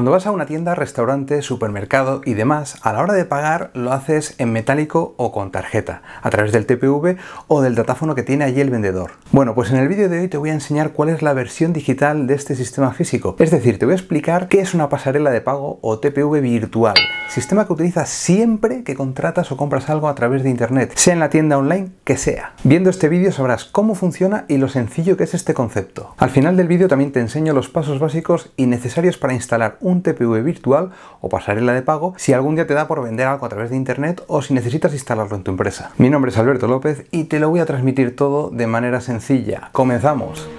Cuando vas a una tienda, restaurante, supermercado y demás, a la hora de pagar lo haces en metálico o con tarjeta, a través del TPV o del datáfono que tiene allí el vendedor. Bueno, pues en el vídeo de hoy te voy a enseñar cuál es la versión digital de este sistema físico. Es decir, te voy a explicar qué es una pasarela de pago o TPV virtual Sistema que utilizas siempre que contratas o compras algo a través de Internet, sea en la tienda online que sea. Viendo este vídeo sabrás cómo funciona y lo sencillo que es este concepto. Al final del vídeo también te enseño los pasos básicos y necesarios para instalar un TPV virtual o pasarela de pago si algún día te da por vender algo a través de Internet o si necesitas instalarlo en tu empresa. Mi nombre es Alberto López y te lo voy a transmitir todo de manera sencilla. ¡Comenzamos!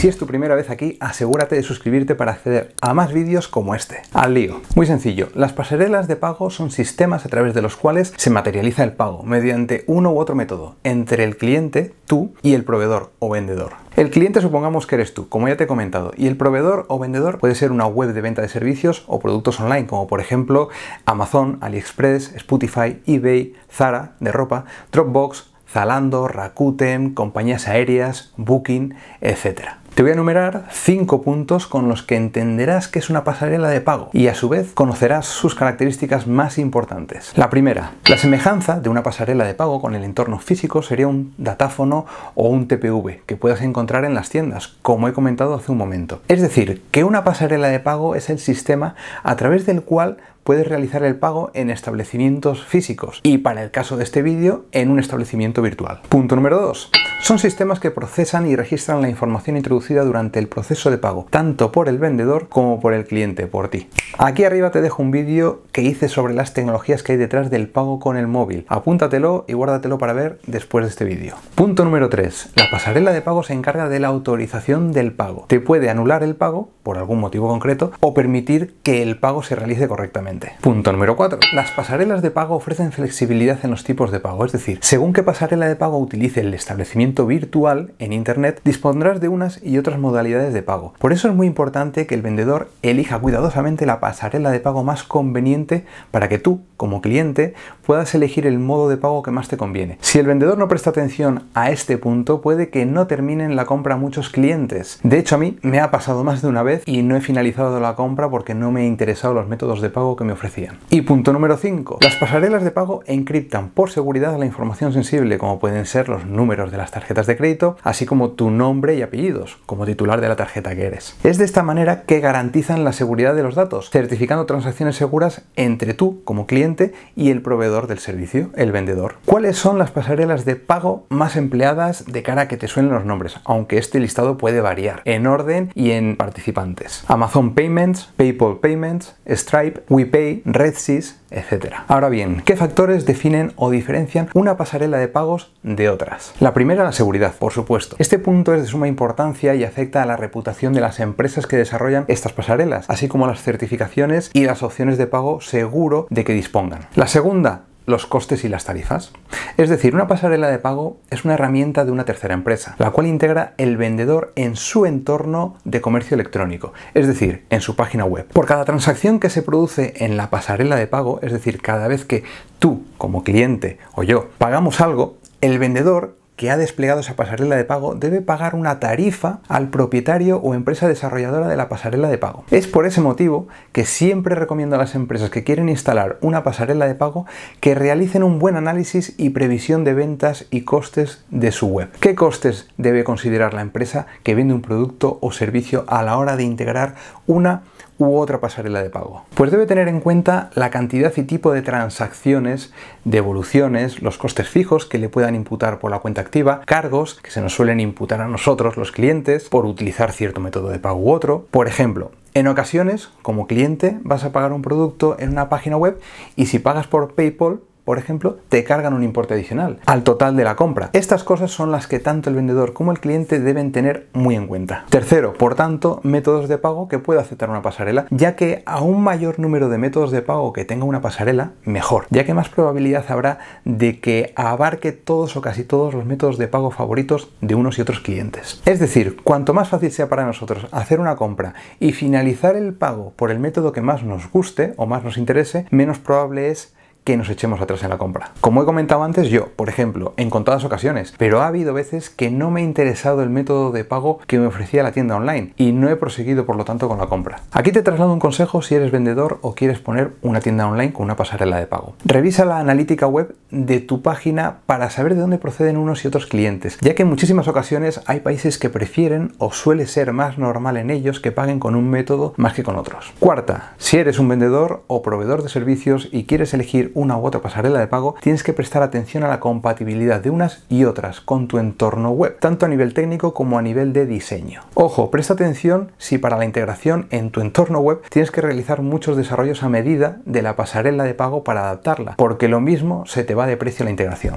si es tu primera vez aquí, asegúrate de suscribirte para acceder a más vídeos como este. Al lío. Muy sencillo, las pasarelas de pago son sistemas a través de los cuales se materializa el pago mediante uno u otro método entre el cliente, tú y el proveedor o vendedor. El cliente supongamos que eres tú, como ya te he comentado, y el proveedor o vendedor puede ser una web de venta de servicios o productos online, como por ejemplo Amazon, AliExpress, Spotify, eBay, Zara, de ropa, Dropbox, Zalando, Rakuten, compañías aéreas, Booking, etc. Te voy a enumerar 5 puntos con los que entenderás que es una pasarela de pago y a su vez conocerás sus características más importantes. La primera, la semejanza de una pasarela de pago con el entorno físico sería un datáfono o un TPV que puedas encontrar en las tiendas, como he comentado hace un momento. Es decir, que una pasarela de pago es el sistema a través del cual puedes realizar el pago en establecimientos físicos y para el caso de este vídeo en un establecimiento virtual. Punto número 2. Son sistemas que procesan y registran la información introducida durante el proceso de pago, tanto por el vendedor como por el cliente, por ti. Aquí arriba te dejo un vídeo que hice sobre las tecnologías que hay detrás del pago con el móvil. Apúntatelo y guárdatelo para ver después de este vídeo. Punto número 3. La pasarela de pago se encarga de la autorización del pago. Te puede anular el pago, por algún motivo concreto, o permitir que el pago se realice correctamente. Punto número 4. Las pasarelas de pago ofrecen flexibilidad en los tipos de pago, es decir, según qué pasarela de pago utilice el establecimiento virtual en Internet, dispondrás de unas y otras modalidades de pago. Por eso es muy importante que el vendedor elija cuidadosamente la pasarela de pago más conveniente para que tú, como cliente, puedas elegir el modo de pago que más te conviene. Si el vendedor no presta atención a este punto, puede que no terminen la compra muchos clientes. De hecho, a mí me ha pasado más de una vez y no he finalizado la compra porque no me he interesado los métodos de pago me ofrecían. Y punto número 5. Las pasarelas de pago encriptan por seguridad la información sensible, como pueden ser los números de las tarjetas de crédito, así como tu nombre y apellidos, como titular de la tarjeta que eres. Es de esta manera que garantizan la seguridad de los datos, certificando transacciones seguras entre tú como cliente y el proveedor del servicio, el vendedor. ¿Cuáles son las pasarelas de pago más empleadas de cara que te suenen los nombres? Aunque este listado puede variar en orden y en participantes. Amazon Payments, PayPal Payments, Stripe, WePay Pay, RedSys, etc. Ahora bien, ¿qué factores definen o diferencian una pasarela de pagos de otras? La primera, la seguridad, por supuesto. Este punto es de suma importancia y afecta a la reputación de las empresas que desarrollan estas pasarelas, así como las certificaciones y las opciones de pago seguro de que dispongan. La segunda, los costes y las tarifas. Es decir, una pasarela de pago es una herramienta de una tercera empresa, la cual integra el vendedor en su entorno de comercio electrónico, es decir, en su página web. Por cada transacción que se produce en la pasarela de pago, es decir, cada vez que tú como cliente o yo pagamos algo, el vendedor que ha desplegado esa pasarela de pago debe pagar una tarifa al propietario o empresa desarrolladora de la pasarela de pago. Es por ese motivo que siempre recomiendo a las empresas que quieren instalar una pasarela de pago que realicen un buen análisis y previsión de ventas y costes de su web. ¿Qué costes debe considerar la empresa que vende un producto o servicio a la hora de integrar una u otra pasarela de pago? Pues debe tener en cuenta la cantidad y tipo de transacciones, devoluciones, los costes fijos que le puedan imputar por la cuenta activa, cargos que se nos suelen imputar a nosotros los clientes por utilizar cierto método de pago u otro. Por ejemplo, en ocasiones, como cliente, vas a pagar un producto en una página web y si pagas por PayPal, por ejemplo, te cargan un importe adicional al total de la compra. Estas cosas son las que tanto el vendedor como el cliente deben tener muy en cuenta. Tercero, por tanto, métodos de pago que pueda aceptar una pasarela, ya que a un mayor número de métodos de pago que tenga una pasarela, mejor, ya que más probabilidad habrá de que abarque todos o casi todos los métodos de pago favoritos de unos y otros clientes. Es decir, cuanto más fácil sea para nosotros hacer una compra y finalizar el pago por el método que más nos guste o más nos interese, menos probable es que nos echemos atrás en la compra. Como he comentado antes, yo, por ejemplo, en contadas ocasiones, pero ha habido veces que no me ha interesado el método de pago que me ofrecía la tienda online y no he proseguido por lo tanto con la compra. Aquí te traslado un consejo si eres vendedor o quieres poner una tienda online con una pasarela de pago. Revisa la analítica web de tu página para saber de dónde proceden unos y otros clientes, ya que en muchísimas ocasiones hay países que prefieren o suele ser más normal en ellos que paguen con un método más que con otros. Cuarta, si eres un vendedor o proveedor de servicios y quieres elegir una u otra pasarela de pago, tienes que prestar atención a la compatibilidad de unas y otras con tu entorno web, tanto a nivel técnico como a nivel de diseño. Ojo, presta atención si para la integración en tu entorno web tienes que realizar muchos desarrollos a medida de la pasarela de pago para adaptarla, porque lo mismo se te va de precio la integración.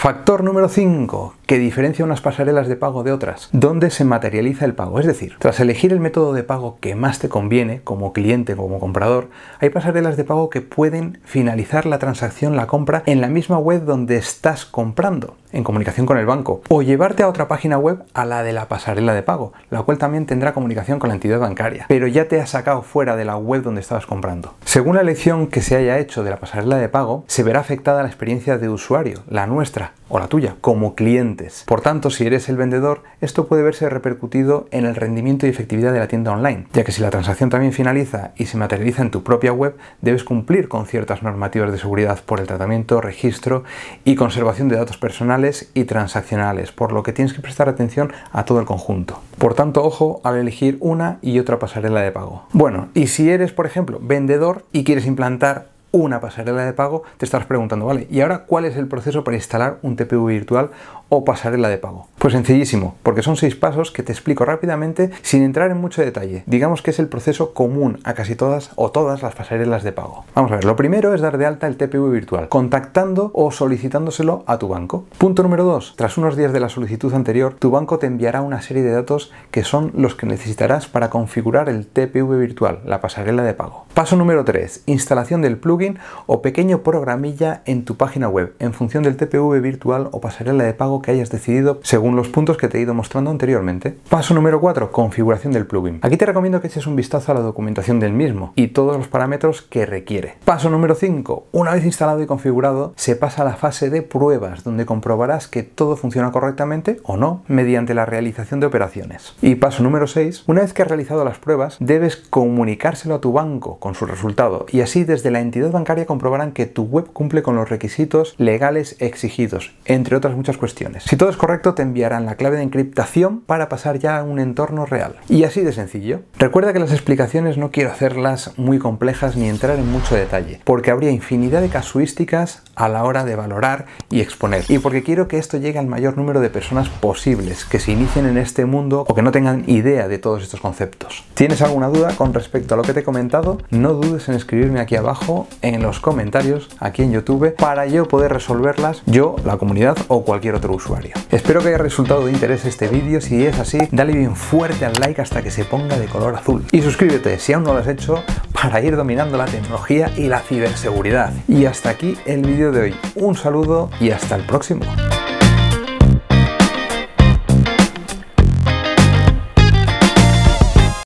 Factor número 5, que diferencia unas pasarelas de pago de otras, ¿Dónde se materializa el pago. Es decir, tras elegir el método de pago que más te conviene como cliente, como comprador, hay pasarelas de pago que pueden finalizar la transacción, la compra, en la misma web donde estás comprando en comunicación con el banco o llevarte a otra página web a la de la pasarela de pago, la cual también tendrá comunicación con la entidad bancaria, pero ya te ha sacado fuera de la web donde estabas comprando. Según la elección que se haya hecho de la pasarela de pago, se verá afectada la experiencia de usuario, la nuestra, o la tuya como clientes. Por tanto, si eres el vendedor, esto puede verse repercutido en el rendimiento y efectividad de la tienda online, ya que si la transacción también finaliza y se materializa en tu propia web, debes cumplir con ciertas normativas de seguridad por el tratamiento, registro y conservación de datos personales y transaccionales, por lo que tienes que prestar atención a todo el conjunto. Por tanto, ojo al elegir una y otra pasarela de pago. Bueno, y si eres, por ejemplo, vendedor y quieres implantar una pasarela de pago, te estarás preguntando, vale, ¿y ahora cuál es el proceso para instalar un TPV virtual o pasarela de pago? Pues sencillísimo, porque son seis pasos que te explico rápidamente sin entrar en mucho detalle. Digamos que es el proceso común a casi todas o todas las pasarelas de pago. Vamos a ver, lo primero es dar de alta el TPV virtual, contactando o solicitándoselo a tu banco. Punto número dos, tras unos días de la solicitud anterior, tu banco te enviará una serie de datos que son los que necesitarás para configurar el TPV virtual, la pasarela de pago. Paso número 3, instalación del plug o pequeño programilla en tu página web, en función del TPV virtual o pasarela de pago que hayas decidido según los puntos que te he ido mostrando anteriormente. Paso número 4, configuración del plugin. Aquí te recomiendo que eches un vistazo a la documentación del mismo y todos los parámetros que requiere. Paso número 5, una vez instalado y configurado, se pasa a la fase de pruebas, donde comprobarás que todo funciona correctamente o no mediante la realización de operaciones. Y paso número 6, una vez que has realizado las pruebas, debes comunicárselo a tu banco con su resultado y así desde la entidad bancaria comprobarán que tu web cumple con los requisitos legales exigidos, entre otras muchas cuestiones. Si todo es correcto, te enviarán la clave de encriptación para pasar ya a un entorno real. Y así de sencillo. Recuerda que las explicaciones no quiero hacerlas muy complejas ni entrar en mucho detalle, porque habría infinidad de casuísticas a la hora de valorar y exponer. Y porque quiero que esto llegue al mayor número de personas posibles que se inicien en este mundo o que no tengan idea de todos estos conceptos. ¿Tienes alguna duda con respecto a lo que te he comentado? No dudes en escribirme aquí abajo en los comentarios aquí en YouTube para yo poder resolverlas yo, la comunidad o cualquier otro usuario. Espero que haya resultado de interés este vídeo, si es así dale bien fuerte al like hasta que se ponga de color azul y suscríbete si aún no lo has hecho para ir dominando la tecnología y la ciberseguridad. Y hasta aquí el vídeo de hoy. Un saludo y hasta el próximo.